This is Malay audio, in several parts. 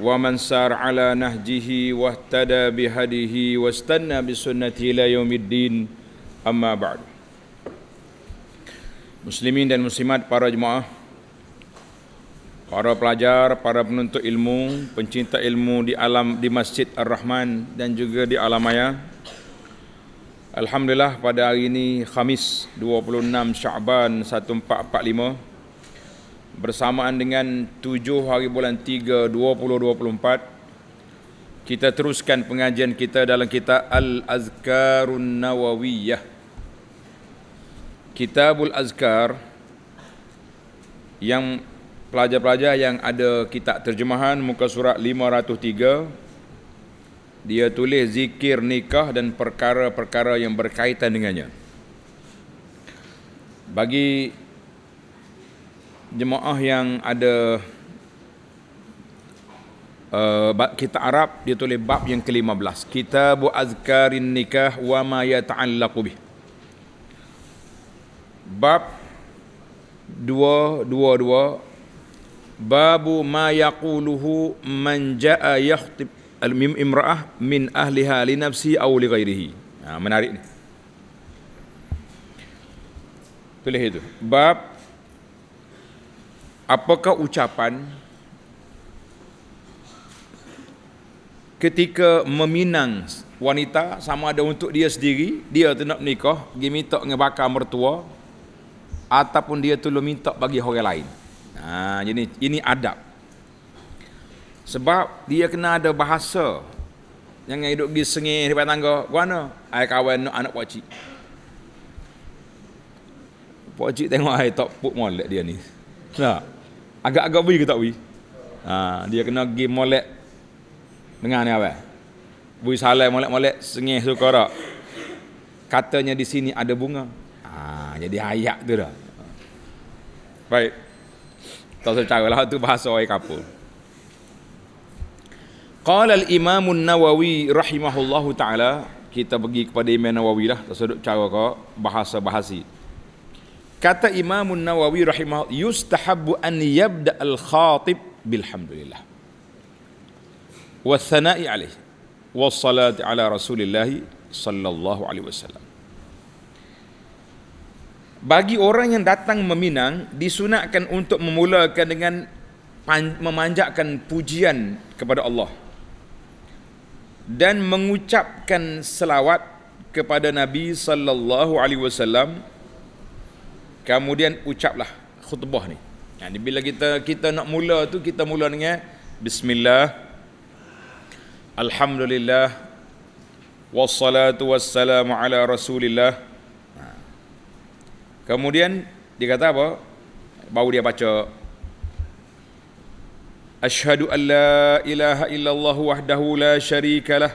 ومن سار على نهجه واهتدى بهديه واستنى bi الى يوم الدين اما بعد Muslimin dan muslimat para jemaah Para pelajar, para penuntut ilmu Pencinta ilmu di alam di Masjid Ar-Rahman Dan juga di alam maya Alhamdulillah pada hari ini Khamis 26 Syaban 1445 bersamaan dengan 7 hari bulan 3 2024 kita teruskan pengajian kita dalam kitab Al-Azkarun Nawawiyah Kitabul Azkar yang pelajar-pelajar yang ada kitab terjemahan muka surat 503 dia tulis zikir nikah dan perkara-perkara yang berkaitan dengannya bagi jemaah yang ada uh, kita Arab dia tulis bab yang ke-15 kitabu azkarin nikah wa ma yata'allaqu bih bab 222 babu ma yaquluhu man ja'a yakhthib al imra'ah min ahliha li nafsi aw li ghairihi ha, menarik ni tulis itu bab 222 apakah ucapan ketika meminang wanita sama ada untuk dia sendiri dia tu nak nikah dia minta ngebakar mertua ataupun dia tu belum minta bagi orang lain ha ini ini adab sebab dia kena ada bahasa yang hidup di sengih di tangga guana ai kawan nak anak pak cik pak cik tengok ai tak put molek dia ni tak nah. Agak-agak we ke tak we? Ha, dia kena pergi molek. Dengar ni apa? Bui salai molek-molek, sengih sukara. Katanya di sini ada bunga. Ha, jadi ayak tu dah. Baik. Tak secara lah tu bahasa orang kapur. Qala al-Imam nawawi rahimahullahu taala kita pergi kepada Imam Nawawi lah tak sedut cara kau bahasa bahasi kata Imam Nawawi rahimahullah yustahabbu an yabda al khatib bilhamdulillah wasanai alaihi wassalat ala rasulillah sallallahu alaihi wasallam bagi orang yang datang meminang disunatkan untuk memulakan dengan memanjatkan pujian kepada Allah dan mengucapkan selawat kepada Nabi sallallahu alaihi wasallam kemudian ucaplah khutbah ni yani ha, bila kita kita nak mula tu kita mula dengan bismillah alhamdulillah wassalatu wassalamu ala rasulillah ha. kemudian dia kata apa baru dia baca Ashhadu an la ilaha illallah wahdahu la syarikalah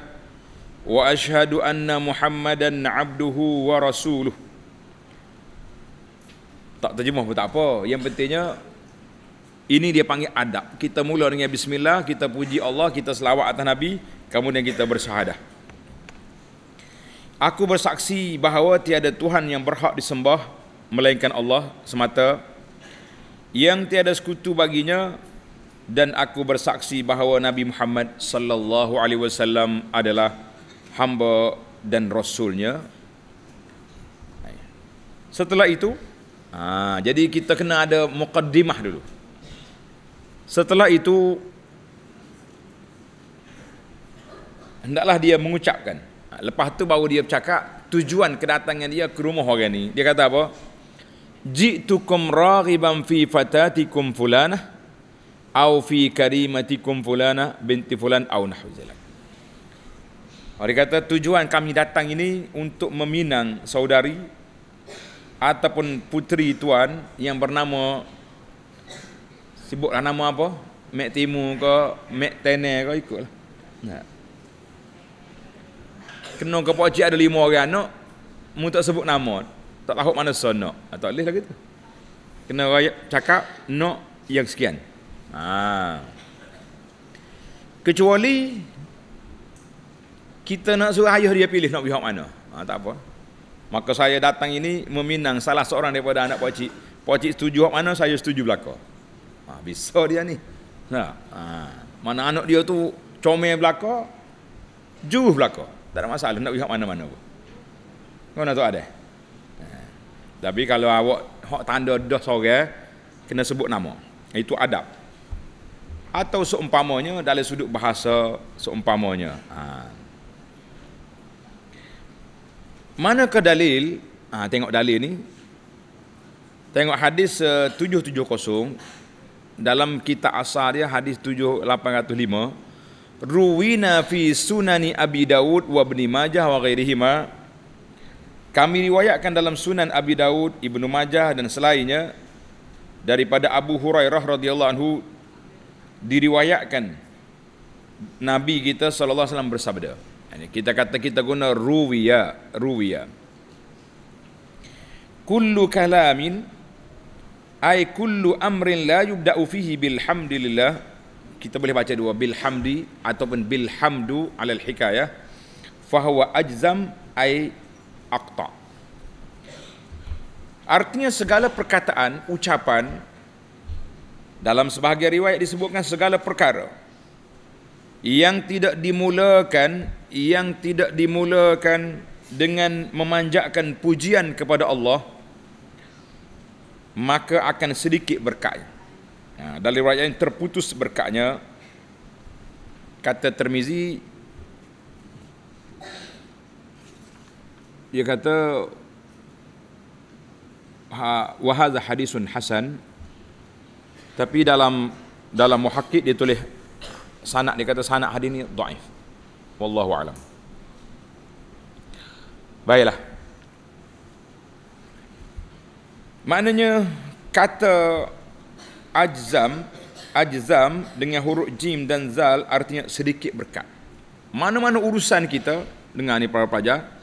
wa ashhadu anna muhammadan abduhu wa rasuluh. Tak terjemah pun tak apa. Yang pentingnya ini dia panggil adab. Kita mula dengan bismillah, kita puji Allah, kita selawat atas Nabi, kemudian kita bersyahadah. Aku bersaksi bahawa tiada Tuhan yang berhak disembah melainkan Allah semata yang tiada sekutu baginya dan aku bersaksi bahawa Nabi Muhammad sallallahu alaihi wasallam adalah hamba dan rasulnya. Setelah itu, Ha, jadi kita kena ada muqaddimah dulu. Setelah itu hendaklah dia mengucapkan. Ha, lepas tu baru dia bercakap tujuan kedatangan dia ke rumah orang ni. Dia kata apa? Jitukum raghiban fi fatatikum fulana, au fi karimatikum fulana binti fulan au nahwu zalik. Ha, orang kata tujuan kami datang ini untuk meminang saudari ataupun puteri tuan yang bernama sebutlah nama apa Mek Timu ke Mek Tene ke ikutlah nah. kena ke pakcik ada lima orang anak mu tak sebut nama tak tahu mana sonok ah, tak boleh lah gitu kena rakyat cakap no, yang sekian ha. kecuali kita nak suruh ayah dia pilih nak pihak mana ha, tak apa Maka saya datang ini meminang salah seorang daripada anak pakcik. Pakcik setuju apa? mana, saya setuju belaka. Ha, bisa dia ni. Ha, ha. Mana anak dia tu comel belaka, juh belaka. Tak ada masalah nak pihak mana-mana pun. Mana tu ada? Ha. Tapi kalau awak hak tanda dah sore, eh, kena sebut nama. Itu adab. Atau seumpamanya dalam sudut bahasa seumpamanya. Ha. Manakah dalil? Ha, tengok dalil ni. Tengok hadis eh, uh, 770 dalam kitab asar dia hadis 7805 Ruwina fi sunani Abi Dawud wa Ibn Majah wa ghairihima kami riwayatkan dalam sunan Abi Dawud Ibnu Majah dan selainnya daripada Abu Hurairah radhiyallahu anhu diriwayatkan Nabi kita sallallahu alaihi wasallam bersabda kita kata kita guna ruwiya ruwiya kullu kalamin ay kullu amrin la yubda'u fihi bilhamdillah kita boleh baca dua bilhamdi ataupun bilhamdu alal hikayah fahuwa ajzam ay aqta artinya segala perkataan ucapan dalam sebahagian riwayat disebutkan segala perkara yang tidak dimulakan yang tidak dimulakan dengan memanjakan pujian kepada Allah maka akan sedikit berkat. Nah, ha, dari rakyat yang terputus berkatnya kata Termizi dia kata ha, wa hadis hasan tapi dalam dalam muhaqqiq dia tulis sanak dia kata sanak hadis ni daif. Wallahu alam. Baiklah. Maknanya kata ajzam ajzam dengan huruf jim dan zal artinya sedikit berkat. Mana-mana urusan kita dengan ni para pelajar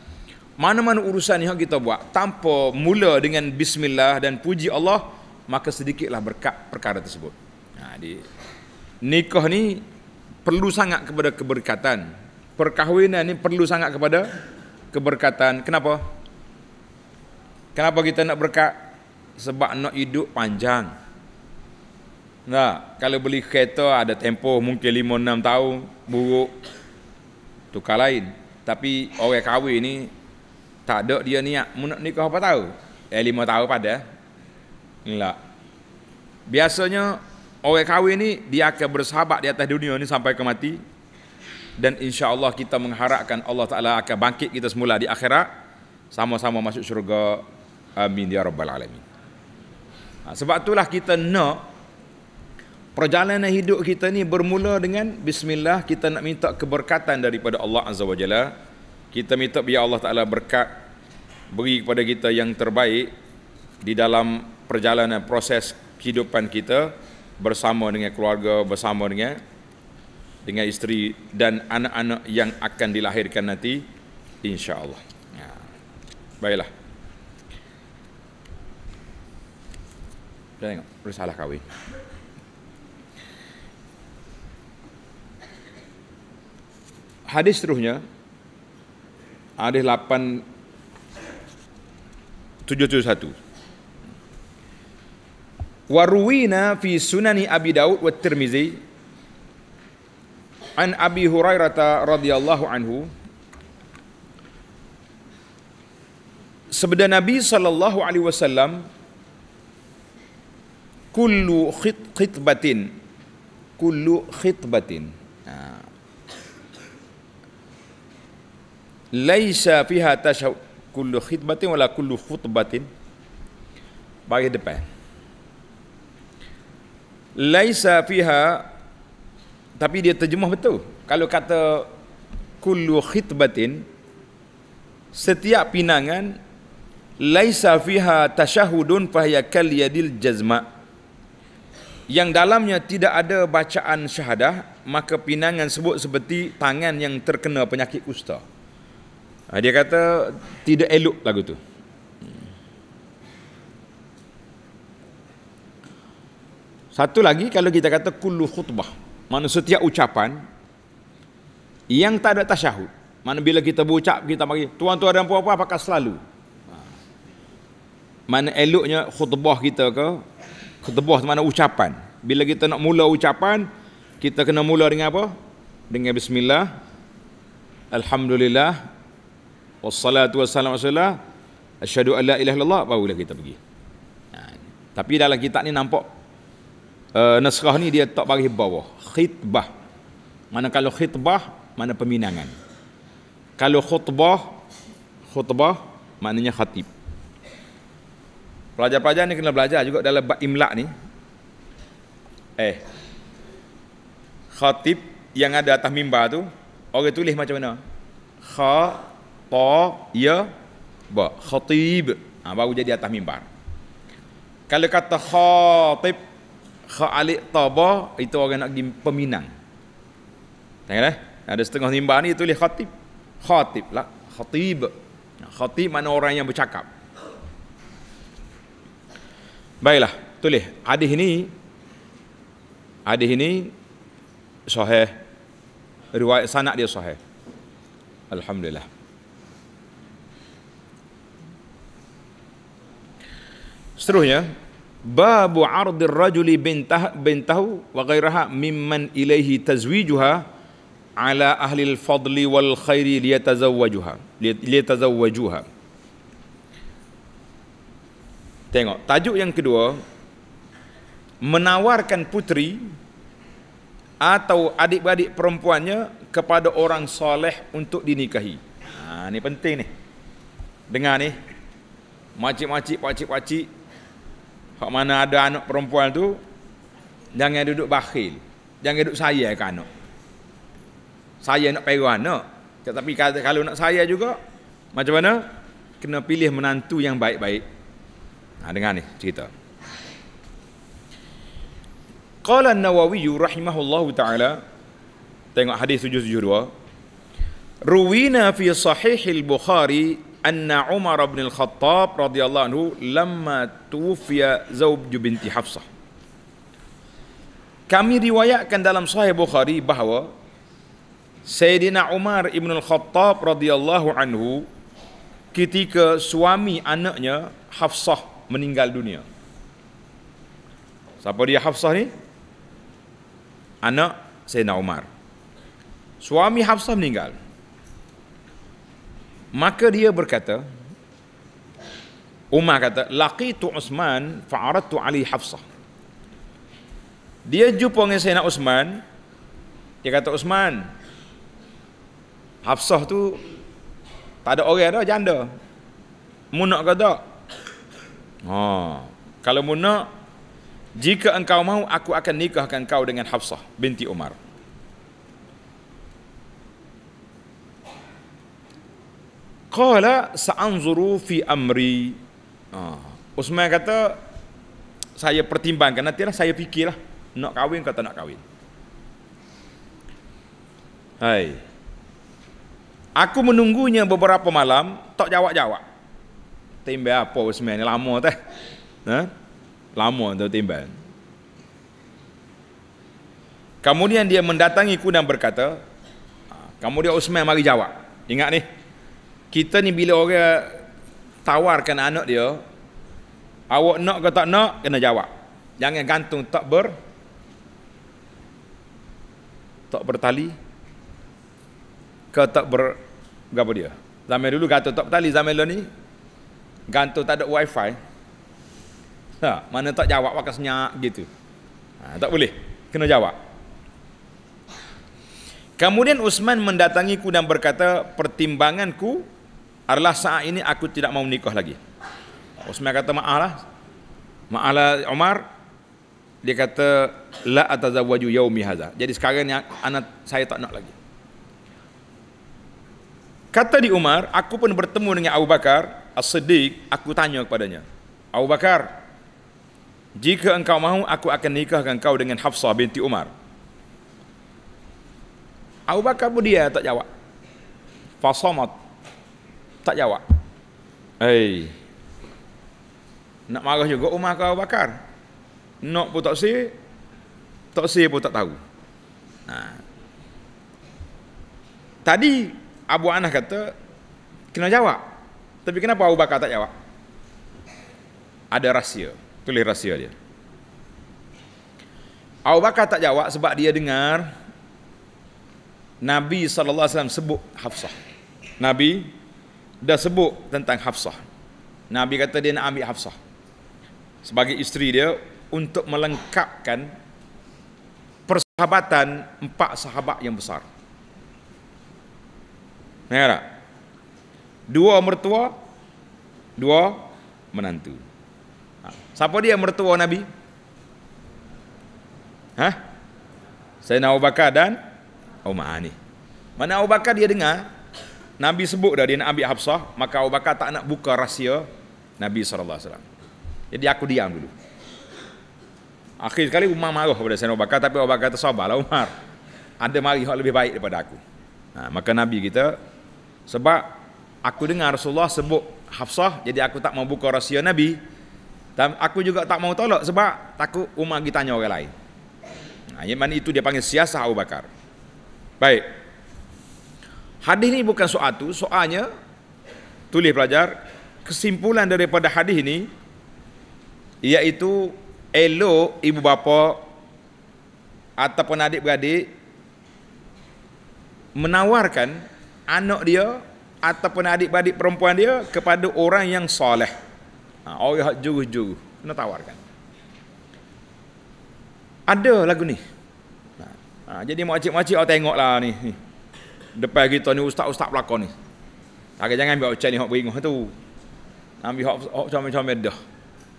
mana-mana urusan yang kita buat tanpa mula dengan bismillah dan puji Allah maka sedikitlah berkat perkara tersebut. Ha, di, nikah ni perlu sangat kepada keberkatan. Perkahwinan ini perlu sangat kepada keberkatan. Kenapa? Kenapa kita nak berkat? Sebab nak hidup panjang. Nah, kalau beli kereta ada tempoh mungkin 5 6 tahun buruk tukar lain. Tapi orang kahwin ni tak ada dia niat nak nikah apa tahu. Eh 5 tahun pada. enggak Biasanya orang kahwin ni dia akan bersahabat di atas dunia ni sampai ke mati dan insya Allah kita mengharapkan Allah Ta'ala akan bangkit kita semula di akhirat sama-sama masuk syurga amin ya rabbal alamin ha, sebab itulah kita nak perjalanan hidup kita ni bermula dengan bismillah kita nak minta keberkatan daripada Allah Azza wa Jalla kita minta biar Allah Ta'ala berkat beri kepada kita yang terbaik di dalam perjalanan proses kehidupan kita bersama dengan keluarga, bersama dengan dengan isteri dan anak-anak yang akan dilahirkan nanti insya-Allah. Ya. Baiklah. Tengok, risalah kahwin. Hadis seterusnya hadis 8 771 waruwina fi sunani abi daud wa tirmizi an abi hurairah radhiyallahu anhu sabda nabi sallallahu alaihi wasallam kullu khit khitbatin kullu khitbatin ha. laisa fiha tashau kullu khitbatin wala kullu khutbatin bagi depan laisa fiha tapi dia terjemah betul kalau kata kullu khitbatin setiap pinangan laisa fiha tashahudun fahiya kal yadil jazma yang dalamnya tidak ada bacaan syahadah maka pinangan sebut seperti tangan yang terkena penyakit kusta ha, dia kata tidak elok lagu tu Satu lagi kalau kita kata kullu khutbah. Mana setiap ucapan yang tak ada tasyahud. Mana bila kita berucap kita bagi tuan-tuan dan puan-puan apakah selalu. Ha. Mana eloknya khutbah kita ke? Khutbah mana ucapan. Bila kita nak mula ucapan, kita kena mula dengan apa? Dengan bismillah. Alhamdulillah. Wassalatu wassalam wassalam. Asyadu an la ilaha illallah. Barulah kita pergi. Ha. Tapi dalam kitab ni nampak uh, nasrah ni dia tak bagi bawah khitbah mana kalau khitbah mana peminangan kalau khutbah khutbah maknanya khatib pelajar-pelajar ni kena belajar juga dalam bab imlak ni eh khatib yang ada atas mimbar tu orang tulis macam mana kha ta ya ba khatib ha, baru jadi atas mimbar kalau kata khatib Khalid Taba itu orang nak pergi peminang. Tengok eh. Ada setengah nimbah ni tulis khatib. Khatib lah. Khatib. Khatib mana orang yang bercakap. Baiklah, tulis hadis ini hadis ini sahih riwayat sanad dia sahih. Alhamdulillah. Seterusnya, Bab babu ardir rajuli bintah bintahu wa ghairaha mimman ilaihi tazwijuha ala ahli al-fadli wal khairi liyatazawwajuha liyatazawwajuha Tengok tajuk yang kedua menawarkan putri atau adik-adik perempuannya kepada orang soleh untuk dinikahi. Ha ni penting ni. Dengar ni. Makcik-makcik, pakcik-pakcik Hak mana ada anak perempuan tu jangan duduk bakhil. Jangan duduk saya ke anak. Saya nak pergi anak. Tetapi kalau nak saya juga macam mana? Kena pilih menantu yang baik-baik. Ha, dengar ni cerita. Qala An-Nawawi rahimahullahu taala tengok hadis 772. Ruwina fi sahih al-Bukhari anna Umar bin Al-Khattab radhiyallahu anhu lamma tuwfiya Zawj binti Hafsah. Kami riwayatkan dalam Sahih Bukhari bahawa Sayyidina Umar bin Al-Khattab radhiyallahu anhu ketika suami anaknya Hafsah meninggal dunia. Siapa dia Hafsah ni? Anak Sayyidina Umar. Suami Hafsah meninggal. Maka dia berkata, Umar kata, Laki Laqitu Uthman tu Ali Hafsah. Dia jumpa dengan Sayyidina Uthman, dia kata, Uthman, Hafsah tu tak ada orang dah janda. Munak ke tak? Ha. Kalau munak, jika engkau mahu, aku akan nikahkan kau dengan Hafsah binti Umar. Qala sa'anzuru fi amri. Ah. Usman kata saya pertimbangkan nanti lah saya fikirlah nak kahwin kata nak kahwin. Hai. Aku menunggunya beberapa malam tak jawab-jawab. Timbal apa Usman ni lama teh. Ha? Lama tu timbal. Kemudian dia mendatangiku dan berkata, ah, kemudian Usman mari jawab. Ingat ni, kita ni bila orang tawarkan anak dia awak nak ke tak nak kena jawab jangan gantung tak ber tak bertali ke tak ber apa dia zaman dulu gantung tak bertali zaman dulu ni gantung tak ada wifi ha, mana tak jawab pakai senyap gitu ha, tak boleh kena jawab Kemudian Usman mendatangiku dan berkata, pertimbanganku adalah saat ini aku tidak mau nikah lagi. Usman kata maaf lah. Maaf lah Umar. Dia kata, La atazawwaju yaumi haza. Jadi sekarang ni anak saya tak nak lagi. Kata di Umar, aku pun bertemu dengan Abu Bakar, As-Siddiq, aku tanya kepadanya. Abu Bakar, jika engkau mahu, aku akan nikahkan kau dengan Hafsah binti Umar. Abu Bakar pun dia tak jawab. Fasamat, tak jawab. Hey, Nak marah juga Umar ke Abu Bakar. Nak pun tak sih, tak sih pun tak tahu. Nah. Ha. Tadi Abu Anah kata, kena jawab. Tapi kenapa Abu Bakar tak jawab? Ada rahsia. Tulis rahsia dia. Abu Bakar tak jawab sebab dia dengar Nabi SAW sebut Hafsah. Nabi dah sebut tentang Hafsah. Nabi kata dia nak ambil Hafsah sebagai isteri dia untuk melengkapkan persahabatan empat sahabat yang besar. Dengar Dua mertua, dua menantu. Ha. Siapa dia mertua Nabi? Hah? Sayyidina Abu Bakar dan Umar ani. Ha, Mana Abu Bakar dia dengar Nabi sebut dah dia nak ambil Hafsah, maka Abu Bakar tak nak buka rahsia Nabi Alaihi Wasallam. Jadi aku diam dulu. Akhir sekali Umar marah kepada Sayyidina Abu Bakar, tapi Abu Bakar tersabarlah Umar. Ada mari yang lebih baik daripada aku. Ha, maka Nabi kita, sebab aku dengar Rasulullah sebut Hafsah, jadi aku tak mau buka rahsia Nabi, dan aku juga tak mau tolak sebab takut Umar pergi tanya orang lain. Nah, ha, yang mana itu dia panggil siasah Abu Bakar. Baik. Hadis ni bukan soal tu, soalnya tulis pelajar kesimpulan daripada hadis ni iaitu Elo ibu bapa ataupun adik-beradik menawarkan anak dia ataupun adik-beradik perempuan dia kepada orang yang soleh. Ha, orang yang juruh-juruh. Kena tawarkan. Ada lagu ni. Ha, ha jadi makcik-makcik awak tengoklah ni. ni depan kita ni ustaz-ustaz pelakon ni. Tak jangan buat ucap ni hok beringah tu. Nabi hok hok macam-macam dah.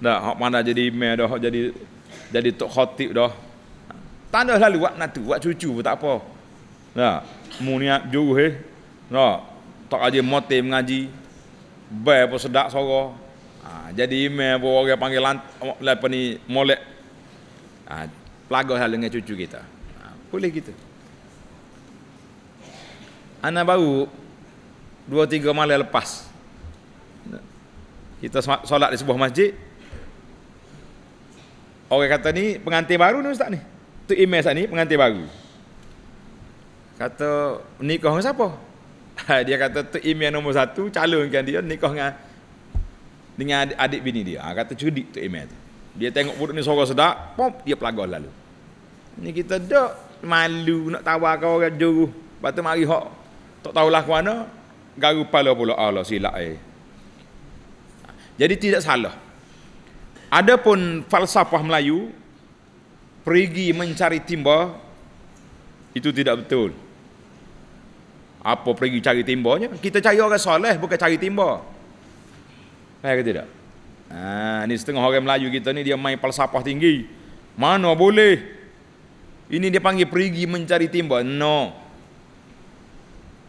Dah hok mana jadi imam dah, hok jadi jadi tok khatib dah. Tanda lalu buat nak tu, buat cucu pun tak apa. Dah, mu ni juruh eh. Dah, tak aja mati mengaji. Bai pun sedak suara. Ha, jadi imam pun orang panggil lant, lepas ni molek. Ha, pelagak lalu dengan cucu kita. Ha, boleh gitu. Ana baru dua tiga malam lepas kita solat di sebuah masjid orang kata ni pengantin baru ni ustaz ni tu email sat ni pengantin baru kata nikah dengan siapa dia kata tu email nombor satu calonkan dia nikah dengan dengan adik, adik bini dia ha, kata cerdik tu email tu dia tengok budak ni suara sedap pom dia pelagol lalu ni kita dok malu nak tawar kau orang juru lepas tu mari hok tak tahu lah mana Garu pala pula Allah silap eh. Jadi tidak salah Adapun falsafah Melayu Pergi mencari timba Itu tidak betul Apa pergi cari timbanya Kita cari orang soleh bukan cari timba Faham ke tidak ha, Ini setengah orang Melayu kita ni Dia main falsafah tinggi Mana boleh ini dia panggil pergi mencari timba. No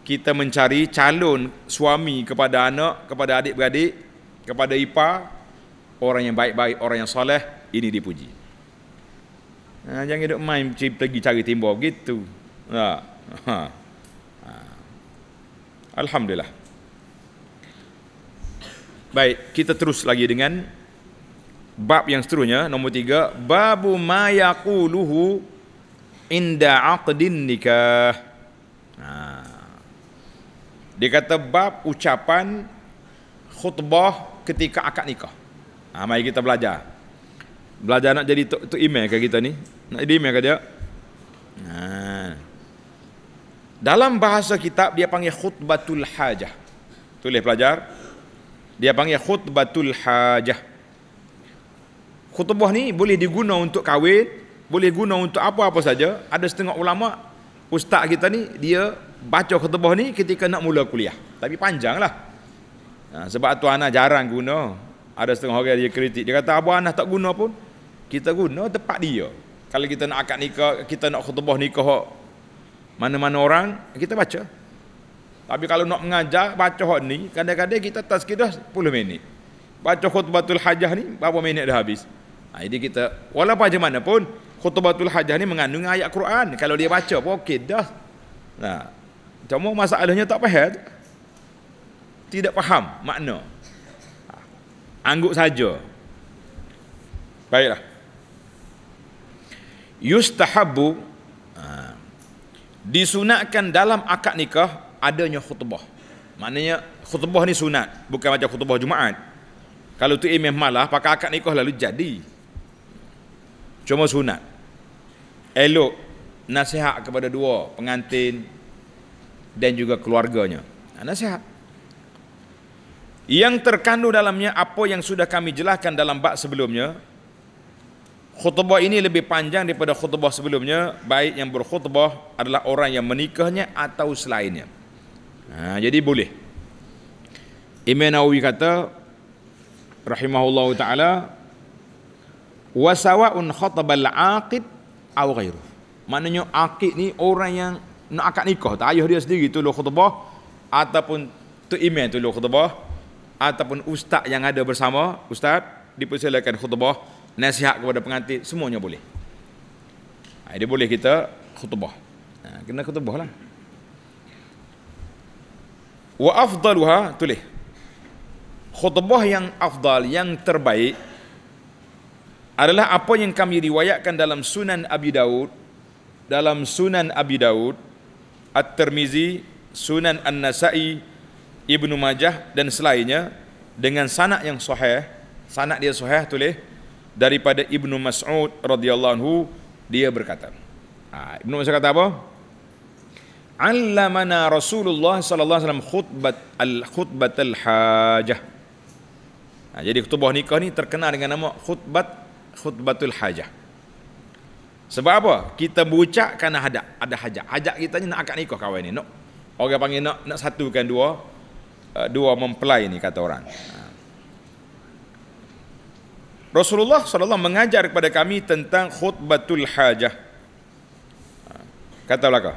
kita mencari calon suami kepada anak, kepada adik-beradik, kepada ipar, orang yang baik-baik, orang yang soleh, ini dipuji. Ha, jangan hidup main pergi cari timbul begitu. Ha, ha. Ha. Alhamdulillah. Baik, kita terus lagi dengan bab yang seterusnya, nombor tiga. Babu ma yakuluhu inda aqdin nikah. Haa. Dia kata bab ucapan khutbah ketika akad nikah. Ha, mari kita belajar. Belajar nak jadi tu tok imam ke kita ni? Nak jadi imam ke dia? Ha. Dalam bahasa kitab dia panggil khutbatul hajah. Tulis pelajar. Dia panggil khutbatul hajah. Khutbah ni boleh diguna untuk kahwin, boleh guna untuk apa-apa saja. Ada setengah ulama ustaz kita ni dia baca khutbah ni ketika nak mula kuliah. Tapi panjang lah. Ha, sebab tu anak jarang guna. Ada setengah orang dia kritik. Dia kata, abu anak tak guna pun. Kita guna tepat dia. Kalau kita nak akad nikah, kita nak khutbah nikah mana-mana orang, kita baca. Tapi kalau nak mengajar, baca hak ni, kadang-kadang kita tak sekitar 10 minit. Baca khutbatul hajah ni, berapa minit dah habis. Ha, jadi kita, walaupun macam mana pun, khutbatul hajah ni mengandungi ayat Quran. Kalau dia baca pun okey dah. Nah. Ha, Cuma masalahnya tak faham. Tidak faham makna. Angguk saja. Baiklah. Yustahabu ha, disunatkan dalam akad nikah adanya khutbah. Maknanya khutbah ni sunat, bukan macam khutbah Jumaat. Kalau tu imam malah pakai akad nikah lalu jadi. Cuma sunat. Elok nasihat kepada dua pengantin dan juga keluarganya. Nasihat. Yang terkandung dalamnya apa yang sudah kami jelaskan dalam bab sebelumnya. Khutbah ini lebih panjang daripada khutbah sebelumnya. Baik yang berkhutbah adalah orang yang menikahnya atau selainnya. Ha, jadi boleh. Imam Nawawi kata, Rahimahullah Ta'ala, Wasawa'un khutbah al-aqid atau ghairuh. Maknanya akid ni orang yang nak akad nikah tak ayah dia sendiri tu khutbah ataupun tu imam tu khutbah ataupun ustaz yang ada bersama ustaz dipersilakan khutbah nasihat kepada pengantin semuanya boleh ha, dia boleh kita khutbah ha, kena khutbah lah wa afdaluha tulis khutbah yang afdal yang terbaik adalah apa yang kami riwayatkan dalam sunan Abi Daud dalam sunan Abi Daud At-Tirmizi, Sunan An-Nasa'i, Ibnu Majah dan selainnya dengan sanad yang sahih, sanad dia sahih tulis daripada Ibnu Mas'ud radhiyallahu anhu dia berkata. Ha, Ibnu Mas'ud kata apa? Allamana Rasulullah sallallahu alaihi wasallam khutbat al-khutbat al-hajah. Ha, jadi khutbah nikah ni terkenal dengan nama khutbat khutbatul hajah. Sebab apa? Kita berucap kerana hadap. Ada hajat. Hajat kita ni nak akad nikah kawan ni. Nak, orang panggil nak, nak satukan dua. Eh, dua mempelai ni kata orang. Ha. Rasulullah SAW mengajar kepada kami tentang khutbatul hajah. Ha. Kata belakang.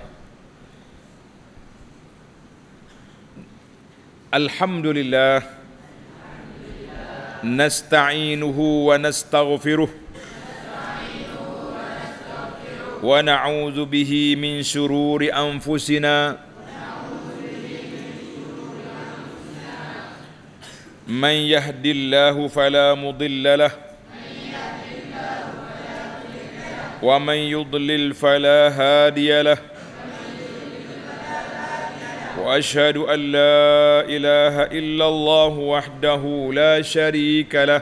Alhamdulillah. Alhamdulillah. Nasta'inuhu wa nastaghfiruh. ونعوذ به من شرور أنفسنا من يهد الله فلا مضل له ومن يضلل فلا هادي له واشهد ان لا اله الا الله وحده لا شريك له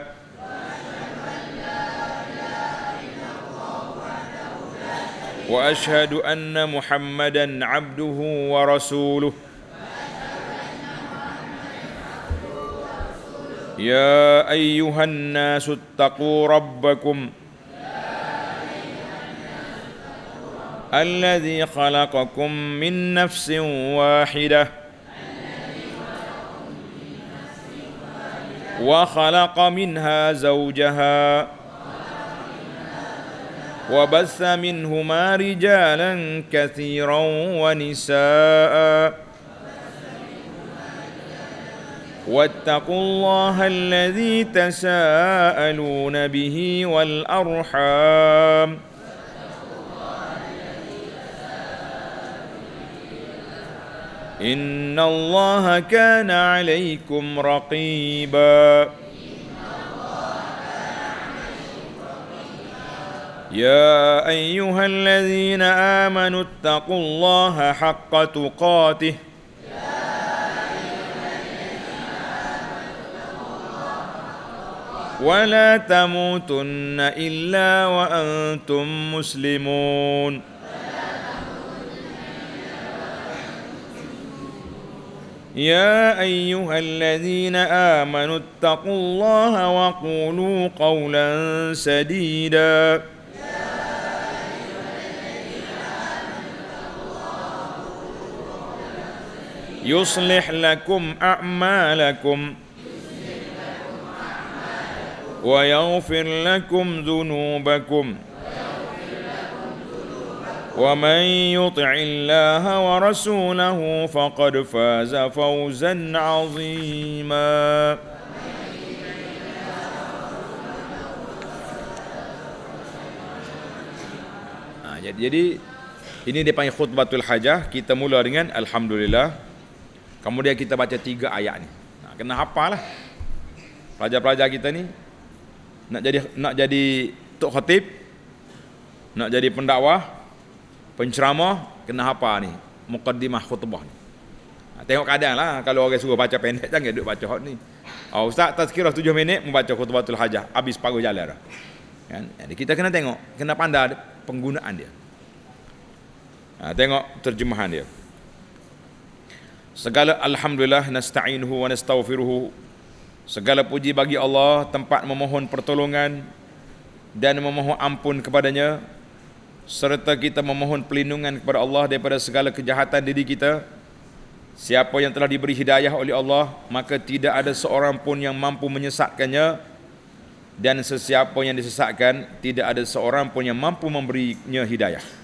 واشهد ان محمدا عبده ورسوله يا ايها الناس اتقوا ربكم الذي خلقكم من نفس واحده وخلق منها زوجها وبث منهما رجالا كثيرا ونساء واتقوا الله الذي تساءلون به والأرحام إن الله كان عليكم رقيباً يا ايها الذين امنوا اتقوا الله حق تقاته ولا تموتن الا وانتم مسلمون يا ايها الذين امنوا اتقوا الله وقولوا قولا سديدا يصلح لكم أعمالكم ويغفر لكم ذنوبكم ومن يطع الله ورسوله فقد فاز فوزا عظيما ah, Jadi ini dia panggil khutbatul hajah. Kita mula dengan Alhamdulillah. Kemudian kita baca tiga ayat ni. Nah, kena hafal lah. Pelajar-pelajar kita ni nak jadi nak jadi tok khatib, nak jadi pendakwah, penceramah kena hafal ni mukaddimah khutbah ni. Nah, tengok keadaan lah kalau orang suruh baca pendek jangan duduk baca hot ni. Oh, Ustaz tazkirah tujuh minit membaca khutbatul hajah habis separuh jalan dah. Kan? Jadi kita kena tengok kena pandai penggunaan dia. Nah, tengok terjemahan dia. Segala Alhamdulillah nasta'inuhu wa nasta'ufiruhu Segala puji bagi Allah tempat memohon pertolongan Dan memohon ampun kepadanya Serta kita memohon pelindungan kepada Allah daripada segala kejahatan diri kita Siapa yang telah diberi hidayah oleh Allah Maka tidak ada seorang pun yang mampu menyesatkannya Dan sesiapa yang disesatkan Tidak ada seorang pun yang mampu memberinya hidayah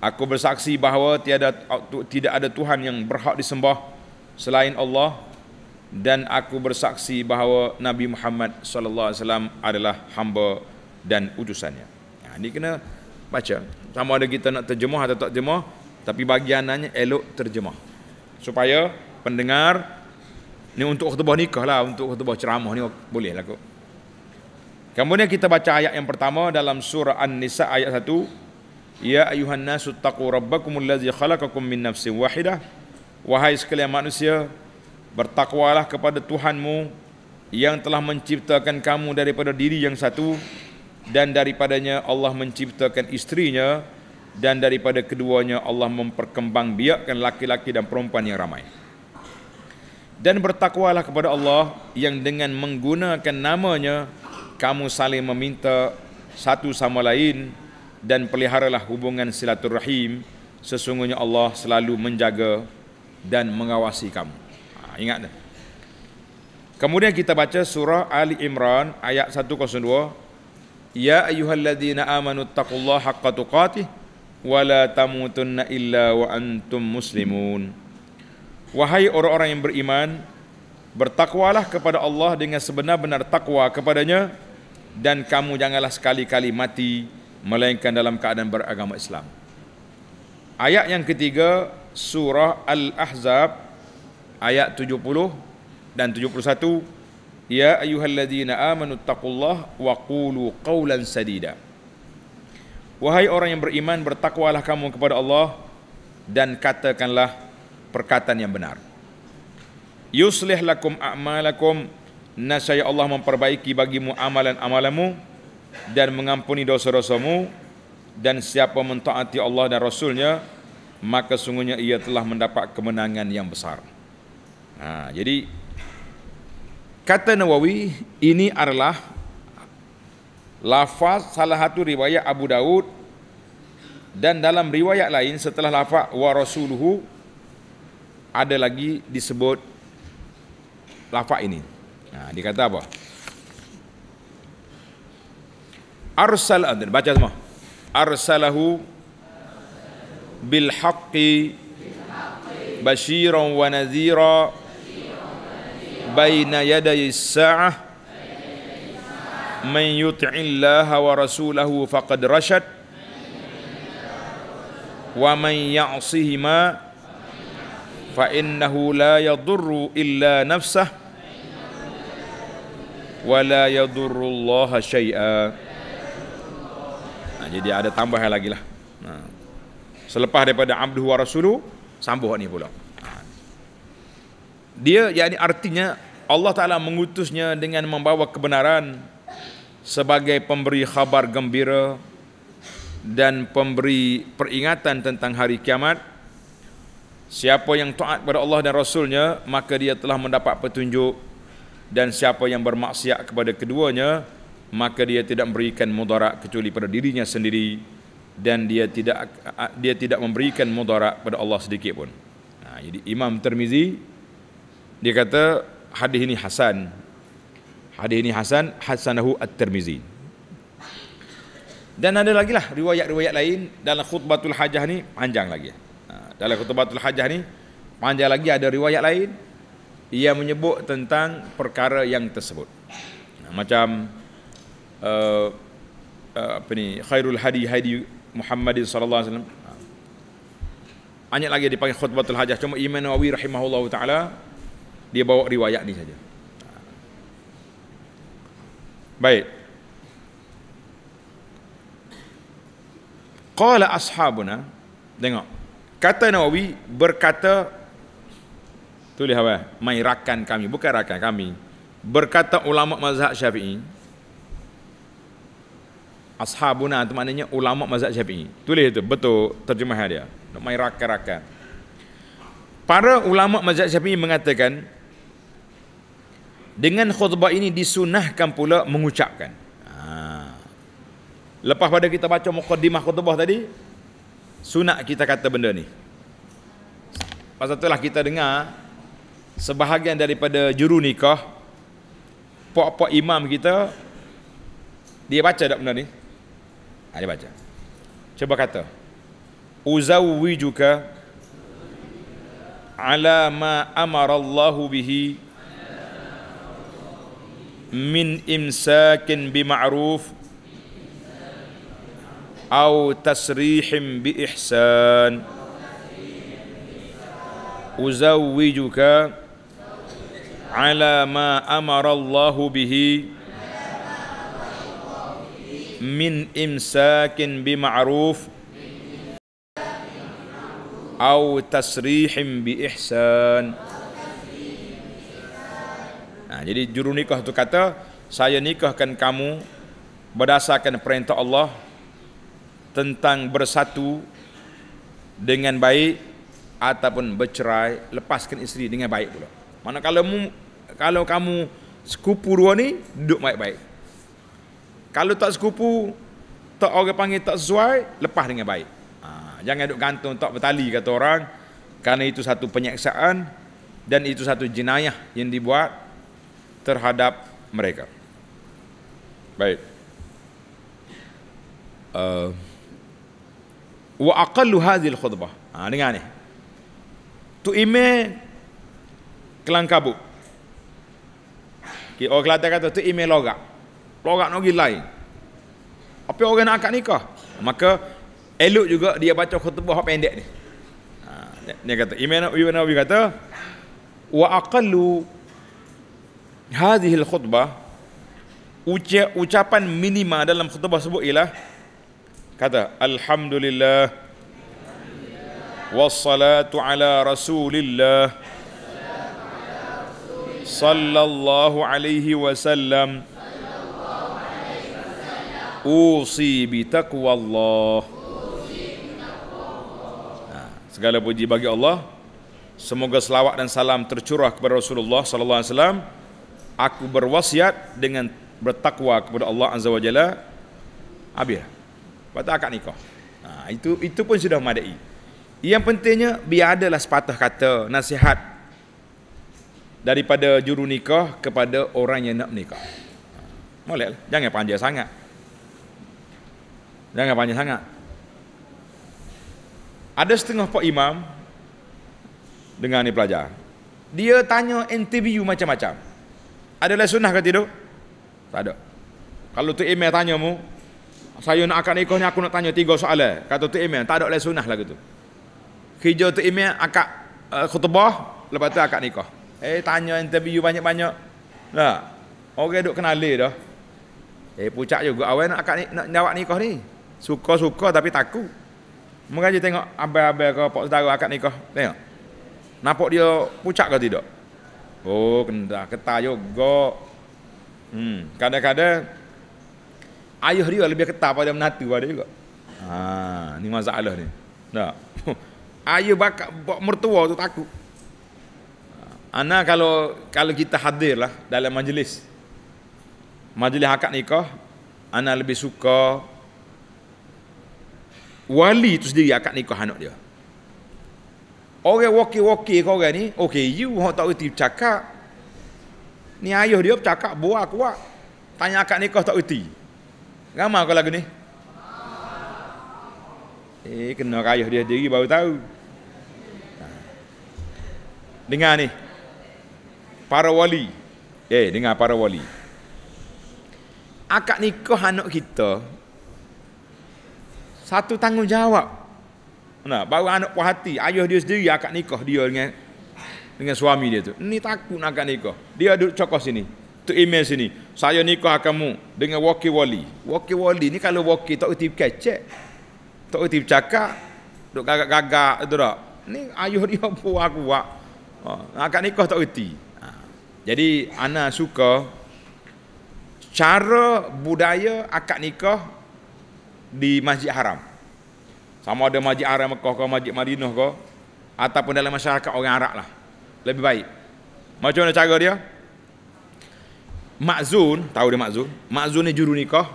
Aku bersaksi bahawa tiada tidak ada Tuhan yang berhak disembah selain Allah dan aku bersaksi bahawa Nabi Muhammad sallallahu alaihi wasallam adalah hamba dan utusannya. Ha ni kena baca. Sama ada kita nak terjemah atau tak terjemah, tapi bagianannya elok terjemah. Supaya pendengar ni untuk khutbah nikah lah, untuk khutbah ceramah ni boleh lah kok. Kemudian kita baca ayat yang pertama dalam surah An-Nisa ayat 1. Ya ayuhan nasu taqu rabbakum allazi khalaqakum min nafsin wahidah Wahai sekalian manusia Bertakwalah kepada Tuhanmu Yang telah menciptakan kamu daripada diri yang satu Dan daripadanya Allah menciptakan istrinya Dan daripada keduanya Allah memperkembangbiakkan laki-laki dan perempuan yang ramai Dan bertakwalah kepada Allah Yang dengan menggunakan namanya Kamu saling meminta satu sama lain dan peliharalah hubungan silaturahim sesungguhnya Allah selalu menjaga dan mengawasi kamu ha, ingat dah. kemudian kita baca surah Ali Imran ayat 102 Ya ayuhalladzina amanu taqullaha haqqa tuqatih wa la tamutunna illa wa antum muslimun Wahai orang-orang yang beriman bertakwalah kepada Allah dengan sebenar-benar takwa kepadanya dan kamu janganlah sekali-kali mati melainkan dalam keadaan beragama Islam. Ayat yang ketiga surah Al-Ahzab ayat 70 dan 71 Ya ayyuhalladzina amanu taqullaha wa qulu qawlan sadida Wahai orang yang beriman bertakwalah kamu kepada Allah dan katakanlah perkataan yang benar Yuslih lakum a'malakum nasya Allah memperbaiki bagimu amalan-amalanmu dan mengampuni dosa-dosamu dan siapa mentaati Allah dan Rasulnya maka sungguhnya ia telah mendapat kemenangan yang besar. Ha, jadi kata Nawawi ini adalah lafaz salah satu riwayat Abu Daud dan dalam riwayat lain setelah lafaz wa rasuluhu ada lagi disebut lafaz ini. Ha, dikata apa? أرسل أدن باجا ما أرسله بالحق بشيرا ونذيرا بين يدي الساعة من يطع الله ورسوله فقد رشد ومن يعصهما فإنه لا يضر إلا نفسه ولا يضر الله شيئا jadi ada tambahan lagi lah. Ha. Selepas daripada Abdu wa Rasulu, sambung ni pula. Ha. Dia, yakni artinya, Allah Ta'ala mengutusnya dengan membawa kebenaran sebagai pemberi khabar gembira dan pemberi peringatan tentang hari kiamat. Siapa yang taat kepada Allah dan Rasulnya, maka dia telah mendapat petunjuk dan siapa yang bermaksiat kepada keduanya, maka dia tidak memberikan mudarat kecuali pada dirinya sendiri dan dia tidak dia tidak memberikan mudarat pada Allah sedikit pun. Nah, ha, jadi Imam Tirmizi dia kata hadis ini hasan. Hadis ini hasan, hasanahu at-Tirmizi. Dan ada lagi lah riwayat-riwayat lain dalam khutbatul hajah ni panjang lagi. Ha, dalam khutbatul hajah ni panjang lagi ada riwayat lain yang menyebut tentang perkara yang tersebut. Ha, macam Uh, uh, apa ni khairul hadi hadi Muhammad sallallahu alaihi wasallam ha. banyak lagi dipanggil khutbatul hajah cuma Imam Nawawi rahimahullahu taala dia bawa riwayat ni saja ha. baik qala ashabuna tengok kata Nawawi berkata tulis apa mai rakan kami bukan rakan kami berkata ulama mazhab Syafi'i ashabuna itu maknanya ulama mazhab syafi'i tulis itu betul terjemah dia nak main rakan-rakan para ulama mazhab syafi'i mengatakan dengan khutbah ini disunahkan pula mengucapkan ha. lepas pada kita baca mukaddimah khutbah tadi sunat kita kata benda ni pasal itulah kita dengar sebahagian daripada juru nikah puak-puak imam kita dia baca tak benda ni Ada baca. Cuba kata. Uzawwijuka ala ma amara Allah bihi min imsakin bima'ruf au tasrihim bi ihsan uzawwijuka ala ma amara Allah bihi min imsakin bi ma'ruf aw tasrihin bi ihsan nah, jadi juru nikah tu kata saya nikahkan kamu berdasarkan perintah Allah tentang bersatu dengan baik ataupun bercerai lepaskan isteri dengan baik pula mana kalau kamu kalau kamu sekupu dua ni duduk baik-baik kalau tak sekupu, tak orang panggil tak sesuai, lepas dengan baik. Ha, jangan duduk gantung tak bertali kata orang. Kerana itu satu penyeksaan dan itu satu jenayah yang dibuat terhadap mereka. Baik. Uh, wa aqallu hadhil khutbah. Ha, dengar ni. Tu ime kelangkabu. Ki okay, orang Kelantan kata tu ime logak. Pelorak nak pergi lain. Apa orang nak akad nikah? Maka elok juga dia baca khutbah yang pendek ni. Ha, dia kata, Imam Ibn Abi kata, wa aqallu hadhihi khutbah Uca, ucapan minima dalam khutbah sebut ialah kata alhamdulillah wassalatu ala rasulillah sallallahu alaihi wasallam usi Allah. segala puji bagi Allah semoga selawat dan salam tercurah kepada Rasulullah sallallahu alaihi wasallam aku berwasiat dengan bertakwa kepada Allah azza wajalla habis patah akak nikah ha, itu itu pun sudah madai yang pentingnya biar adalah sepatah kata nasihat daripada juru nikah kepada orang yang nak nikah. Boleh, lah. jangan panjang sangat. Jangan banyak sangat. Ada setengah pak imam dengan ni pelajar. Dia tanya interview macam-macam. Ada Adalah sunnah ke tidak? Tak ada. Kalau tu imam tanya mu, saya nak akad nikah ni aku nak tanya tiga soalan. Kata tu imam tak ada lah sunnah lah gitu. Kerja tu imam akad uh, eh, khutbah, lepas tu akad nikah. Eh tanya interview banyak-banyak. Nah, Orang duk kenali dah. Eh pucak juga awal nak akad nak jawab nikah ni. Suka-suka tapi takut. Mengaji tengok abai-abai ke pak saudara akad nikah. Tengok. Nampak dia pucat ke tidak? Oh, kena ketah juga. Hmm, kadang-kadang ayah dia lebih ketah pada menantu pada juga. Ha, ni masalah ni. Tak. ayah bakal bak mertua tu takut. Ana kalau kalau kita hadirlah dalam majlis majlis akad nikah, ana lebih suka wali tu sendiri akad nikah anak dia. Orang wakil-wakil kau orang ni, okay, you orang tak reti bercakap. Ni ayah dia bercakap buah kuat. Tanya akad nikah tak reti. Ramai kau lagu ni? Eh, kena ayah dia sendiri baru tahu. Ha. Dengar ni. Para wali. Eh, dengar para wali. Akad nikah anak kita, satu tanggungjawab. Nah, baru anak puas hati, ayah dia sendiri akan nikah dia dengan dengan suami dia tu. Ni takut nak akan nikah. Dia duduk cokok sini. Tu email sini. Saya nikah kamu dengan wakil wali. Wakil wali ni kalau wakil tak reti kecek. Tak reti cakap. Duduk gagak-gagak itu tak. Ni ayuh dia buat ha, aku buat. Oh, akan nikah tak reti. Ha, jadi anak suka cara budaya akad nikah di Masjid Haram. Sama ada Masjid Haram Mekah ke Masjid Madinah ke ataupun dalam masyarakat orang Arab lah. Lebih baik. Macam mana cara dia? Makzun, tahu dia makzun. Makzun ni juru nikah.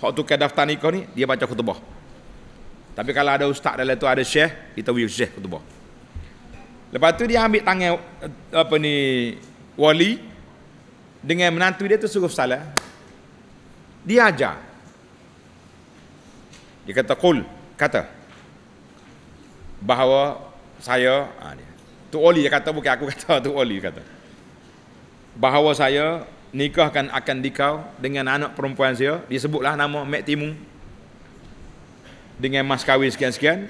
Hak tukar daftar nikah ni dia baca khutbah. Tapi kalau ada ustaz dalam tu ada syekh, kita wujud syekh khutbah. Lepas tu dia ambil tangan apa ni wali dengan menantu dia tu suruh salah. Dia ajar dia kata kul kata bahawa saya ha dia tu oli dia kata bukan aku kata tu oli dia kata bahawa saya nikahkan akan dikau dengan anak perempuan saya disebutlah nama Timu dengan mas kahwin sekian-sekian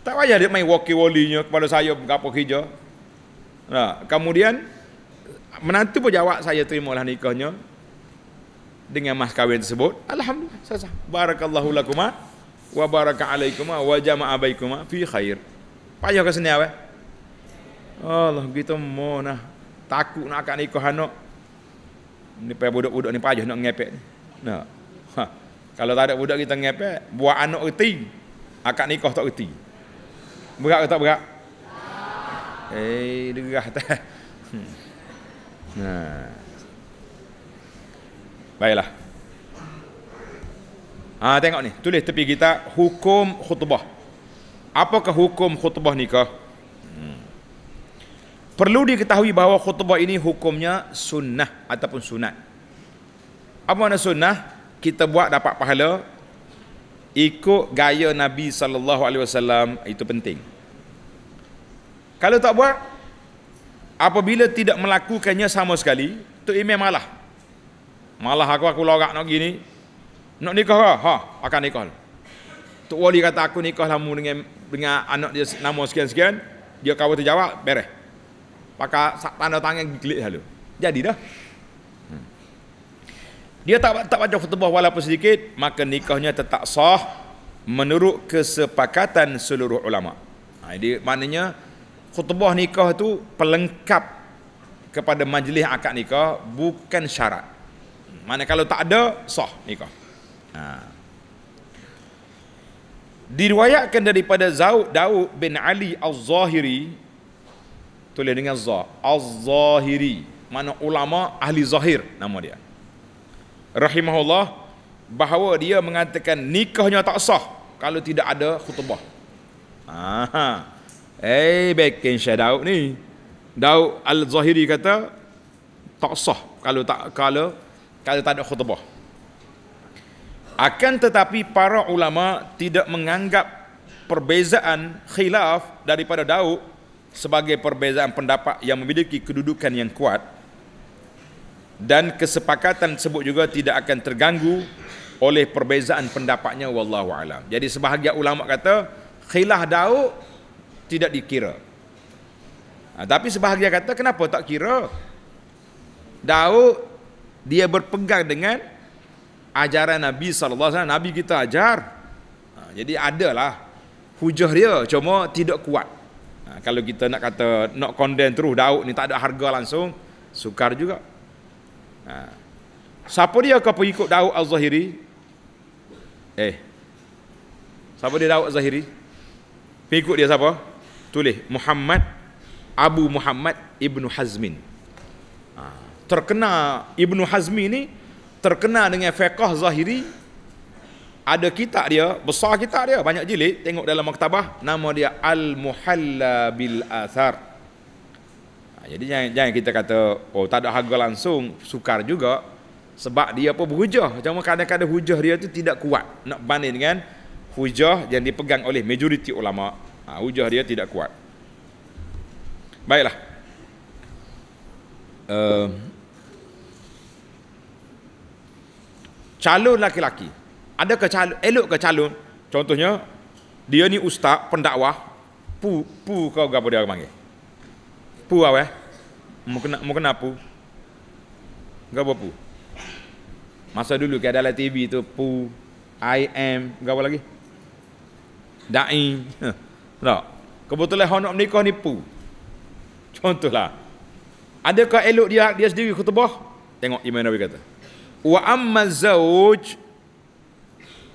tak payah dia main walkie walinya kepada saya berapa kerja nah, kemudian menantu pun jawab saya terimalah nikahnya dengan mas kahwin tersebut alhamdulillah sasa barakallahu lakuma wa baraka alaikum wa jama'a baikuma fi khair payah ke sini awak Allah kita mona ah. takut nak akan nikah anak ni pay budak-budak ni payah nak ngepek ni no. ha. kalau tak ada budak kita ngepek buat anak reti akan nikah tak reti berat ke tak berat eh derah teh hmm. nah Baiklah. Ha, tengok ni, tulis tepi kita hukum khutbah. Apakah hukum khutbah ni kah? Hmm. Perlu diketahui bahawa khutbah ini hukumnya sunnah ataupun sunat. Apa makna sunnah? Kita buat dapat pahala ikut gaya Nabi sallallahu alaihi wasallam itu penting. Kalau tak buat apabila tidak melakukannya sama sekali, tu imam malah Malah aku aku lorak nak gini. Nak nikah ke? Ha, akan nikah. Tok wali kata aku nikah lamu dengan dengan anak dia nama sekian-sekian. Dia kau tu jawab beres. Pakai tanda tangan gelik halu. Lah jadi dah. Hmm. Dia tak tak baca khutbah walaupun sedikit, maka nikahnya tetap sah menurut kesepakatan seluruh ulama. Ha, jadi maknanya khutbah nikah itu pelengkap kepada majlis akad nikah bukan syarat. Mana kalau tak ada sah nikah. Ha. Diriwayatkan daripada Zaud Daud bin Ali al zahiri tulis dengan Za al zahiri mana ulama ahli zahir nama dia rahimahullah bahawa dia mengatakan nikahnya tak sah kalau tidak ada khutbah aha eh hey, bekin Syekh Daud ni Daud Al-Zahiri kata tak sah kalau tak kalau kalau tak ada khutbah akan tetapi para ulama tidak menganggap perbezaan khilaf daripada Daud sebagai perbezaan pendapat yang memiliki kedudukan yang kuat dan kesepakatan tersebut juga tidak akan terganggu oleh perbezaan pendapatnya wallahu alam. Jadi sebahagian ulama kata khilaf Daud tidak dikira. Ha, tapi sebahagian kata kenapa tak kira? Daud dia berpegang dengan ajaran Nabi SAW. Nabi kita ajar. Ha, jadi adalah hujah dia. Cuma tidak kuat. Ha, kalau kita nak kata nak condemn terus Daud ni tak ada harga langsung. Sukar juga. Ha. Siapa dia ke pengikut Daud Al-Zahiri? Eh. Siapa dia Daud Al-Zahiri? Pengikut dia siapa? Tulis Muhammad Abu Muhammad Ibn Hazmin terkena Ibnu Hazmi ni terkena dengan fiqh zahiri ada kitab dia besar kitab dia banyak jilid tengok dalam maktabah nama dia al muhalla bil athar ha, jadi jangan, jangan kita kata oh tak ada harga langsung sukar juga sebab dia apa berhujah cuma kadang-kadang hujah dia tu tidak kuat nak banding dengan hujah yang dipegang oleh majoriti ulama ha, hujah dia tidak kuat baiklah uh, calon laki-laki. ke calon elok ke calon? Contohnya dia ni ustaz pendakwah pu pu kau gapo dia panggil? Pu apa eh? Mungkin mungkin apa? Gapo pu? Masa dulu ke ada dalam TV tu pu I am gapo lagi? Dai. Tak. Kebetulan hono nak menikah ni pu. Contohlah. Adakah elok dia dia sendiri khutbah? Tengok Imam Nabi kata. Wa amma zauj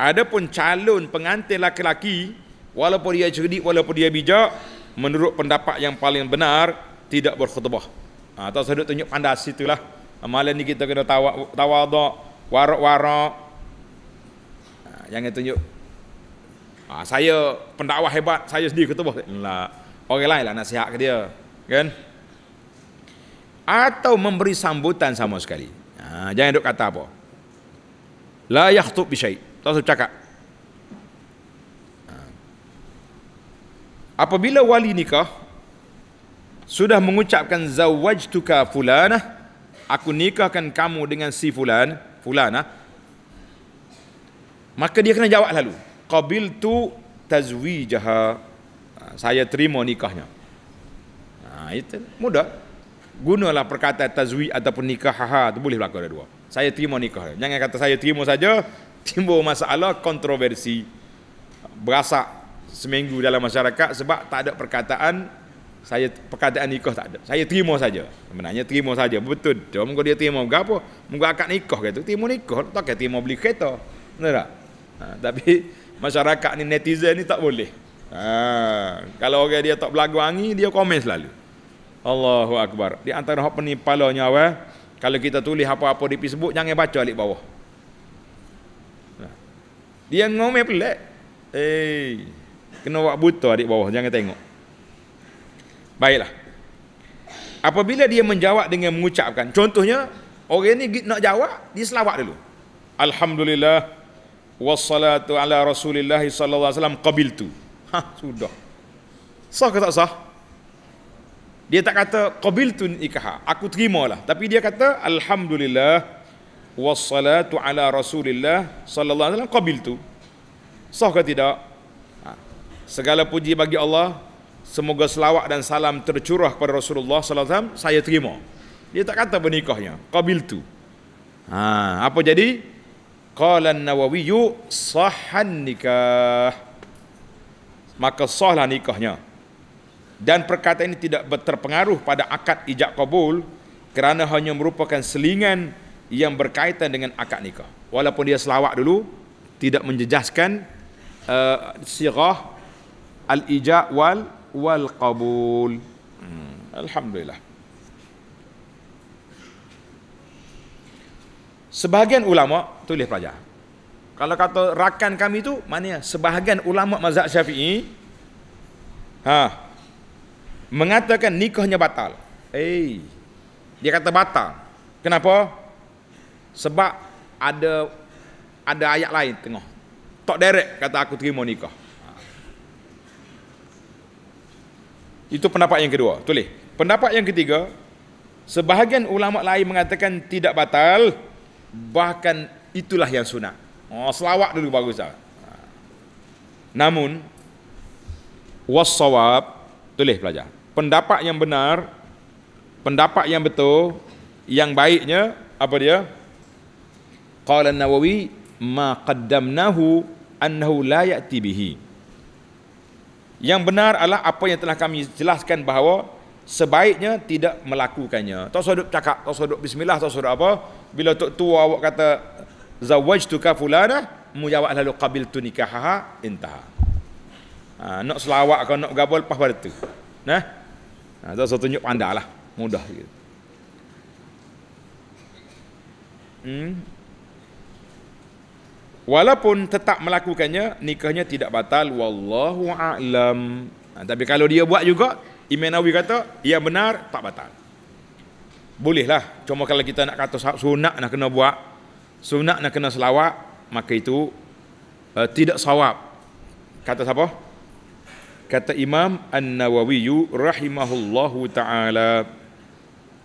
adapun calon pengantin laki-laki walaupun dia cerdik walaupun dia bijak menurut pendapat yang paling benar tidak berkhutbah. Ah ha, tak sedut tunjuk pandas situlah. Ha, malam ni kita kena tawaduk, warak-warak. Ha, jangan tunjuk Ha, saya pendakwah hebat, saya sendiri ketua. Lah, orang lain lah nasihat ke dia, kan? Atau memberi sambutan sama sekali. Ha, jangan duk kata apa. La yakhtub bisyai. Tak usah cakap. Ha. Apabila wali nikah, sudah mengucapkan zawajtuka fulanah, aku nikahkan kamu dengan si fulan, fulanah, maka dia kena jawab lalu. Qabiltu tazwijaha. Ha, saya terima nikahnya. Ha, itu mudah gunalah perkataan tazwi ataupun nikah ha, ha, tu boleh berlaku ada dua. Saya terima nikah. Jangan kata saya terima saja, timbul masalah kontroversi berasa seminggu dalam masyarakat sebab tak ada perkataan saya perkataan nikah tak ada. Saya terima saja. Sebenarnya terima saja. Betul. Cuma kalau dia terima gapo, Muka akad nikah gitu. Terima nikah tak kira terima beli kereta. Benar tak? Ha, tapi masyarakat ni netizen ni tak boleh. Ha, kalau orang dia tak berlagu angin dia komen selalu. Allahu Akbar. Di antara hak penipalanya apa? Kalau kita tulis apa-apa di Facebook jangan baca alik bawah. Dia ngomel pelak. Eh, kena buat buta adik bawah jangan tengok. Baiklah. Apabila dia menjawab dengan mengucapkan, contohnya orang ni nak jawab, dia selawat dulu. Alhamdulillah wassalatu ala Rasulillah sallallahu alaihi wasallam qabiltu. Ha, sudah. Sah ke tak sah? Dia tak kata qabiltu nikaha. Aku terima lah. Tapi dia kata alhamdulillah wassalatu ala Rasulillah sallallahu alaihi wasallam qabiltu. Sah ke tidak? Ha. Segala puji bagi Allah. Semoga selawat dan salam tercurah kepada Rasulullah sallallahu alaihi wasallam. Saya terima. Dia tak kata bernikahnya. Qabiltu. Ha, apa jadi? Qala an-Nawawi sahhan nikah. Maka sahlah nikahnya dan perkataan ini tidak berterpengaruh pada akad ijab kabul kerana hanya merupakan selingan yang berkaitan dengan akad nikah. Walaupun dia selawat dulu tidak menjejaskan uh, eh, sirah al-ijab wal wal qabul. Hmm. Alhamdulillah. Sebahagian ulama tulis pelajar. Kalau kata rakan kami tu maknanya sebahagian ulama mazhab Syafi'i ha mengatakan nikahnya batal. Eh, dia kata batal. Kenapa? Sebab ada ada ayat lain Tengok, Tok derek kata aku terima nikah. Itu pendapat yang kedua. Tulis. Pendapat yang ketiga, sebahagian ulama lain mengatakan tidak batal, bahkan itulah yang sunat. Oh, selawat dulu bagus lah. Namun, wassawab, tulis pelajar pendapat yang benar, pendapat yang betul, yang baiknya apa dia? Qala nawawi ma qaddamnahu annahu la ya'ti bihi. Yang benar adalah apa yang telah kami jelaskan bahawa sebaiknya tidak melakukannya. Tak sedap cakap, tak sedap bismillah, tak sedap apa. Bila tok tua awak kata zawajtuka fulana, mu jawab lalu qabiltu nikahaha intaha. Ha, nak selawat kau nak gabol pas pada tu. Nah. Ha, saya tunjuk pandalah. Mudah. Gitu. Hmm. Walaupun tetap melakukannya, nikahnya tidak batal. Wallahu a'lam. Ha, tapi kalau dia buat juga, Imam Nawawi kata, ia benar, tak batal. Bolehlah. Cuma kalau kita nak kata sunat nak kena buat, sunat nak kena selawat, maka itu uh, tidak sawab. Kata siapa? kata Imam An-Nawawi rahimahullahu taala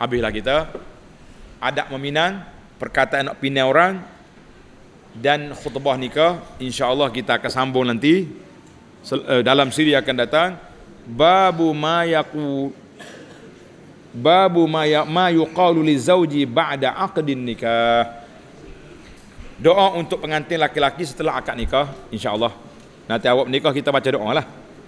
habislah kita adab meminang perkataan nak pinang orang dan khutbah nikah Insya Allah kita akan sambung nanti eh, dalam siri akan datang babu ma yaqu babu ma ya ma yuqalu li zawji ba'da aqdin nikah doa untuk pengantin laki-laki setelah akad nikah Insya Allah. nanti awak nikah kita baca doa lah